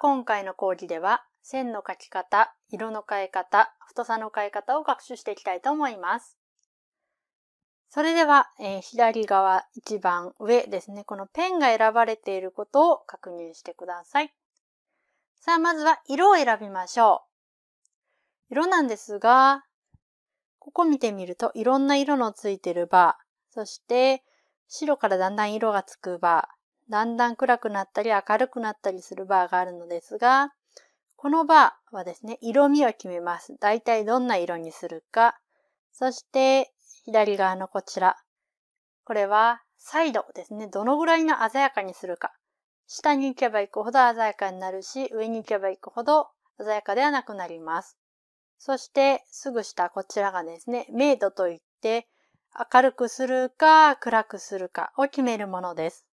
今回の講義では線の描き方、色の変え方、太さの変え方を学習していきたいと思います。それでは、えー、左側一番上ですね、このペンが選ばれていることを確認してください。さあ、まずは色を選びましょう。色なんですが、ここ見てみるといろんな色のついてるバー、そして白からだんだん色がつくバー、だんだん暗くなったり明るくなったりするバーがあるのですが、このバーはですね、色味を決めます。だいたいどんな色にするか。そして、左側のこちら。これは、サイドですね。どのぐらいの鮮やかにするか。下に行けば行くほど鮮やかになるし、上に行けば行くほど鮮やかではなくなります。そして、すぐ下、こちらがですね、明度といって、明るくするか暗くするかを決めるものです。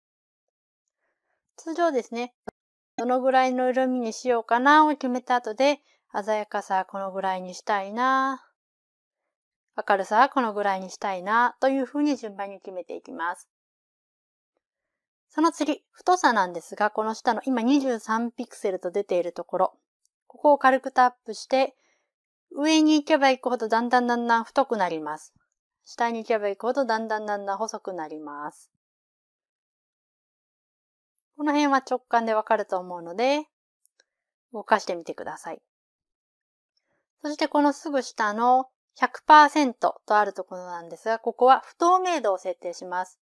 通常ですね、どのぐらいの色味にしようかなを決めた後で、鮮やかさはこのぐらいにしたいな、明るさはこのぐらいにしたいな、というふうに順番に決めていきます。その次、太さなんですが、この下の今23ピクセルと出ているところ、ここを軽くタップして、上に行けば行くほどだんだんだんだん太くなります。下に行けば行くほどだんだんだんだん細くなります。この辺は直感でわかると思うので、動かしてみてください。そしてこのすぐ下の100%とあるところなんですが、ここは不透明度を設定します。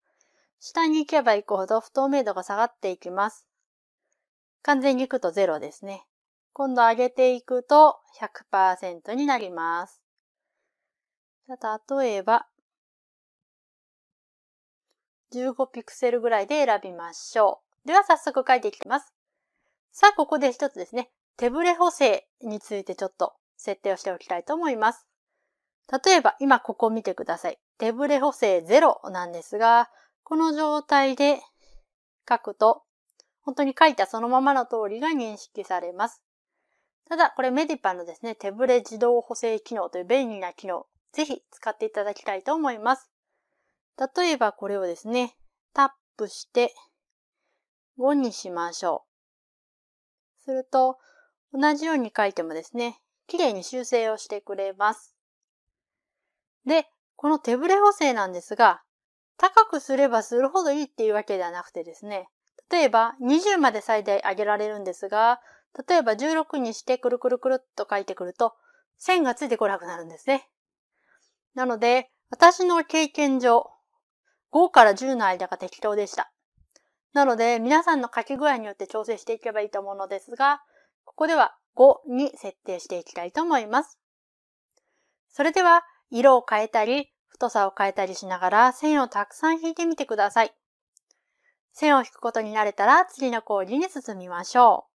下に行けば行くほど不透明度が下がっていきます。完全に行くと0ですね。今度上げていくと100%になります。例えば、15ピクセルぐらいで選びましょう。では早速書いていきます。さあ、ここで一つですね、手ブレ補正についてちょっと設定をしておきたいと思います。例えば、今ここ見てください。手ブレ補正0なんですが、この状態で書くと、本当に書いたそのままの通りが認識されます。ただ、これメディパのですね、手ブレ自動補正機能という便利な機能、ぜひ使っていただきたいと思います。例えばこれをですね、タップして、5にしましょう。すると、同じように書いてもですね、綺麗に修正をしてくれます。で、この手ぶれ補正なんですが、高くすればするほどいいっていうわけではなくてですね、例えば20まで最大上げられるんですが、例えば16にしてくるくるくるっと書いてくると、線がついてこなくなるんですね。なので、私の経験上、5から10の間が適当でした。なので、皆さんの書き具合によって調整していけばいいと思うのですが、ここでは5に設定していきたいと思います。それでは、色を変えたり、太さを変えたりしながら線をたくさん引いてみてください。線を引くことになれたら次の講義に進みましょう。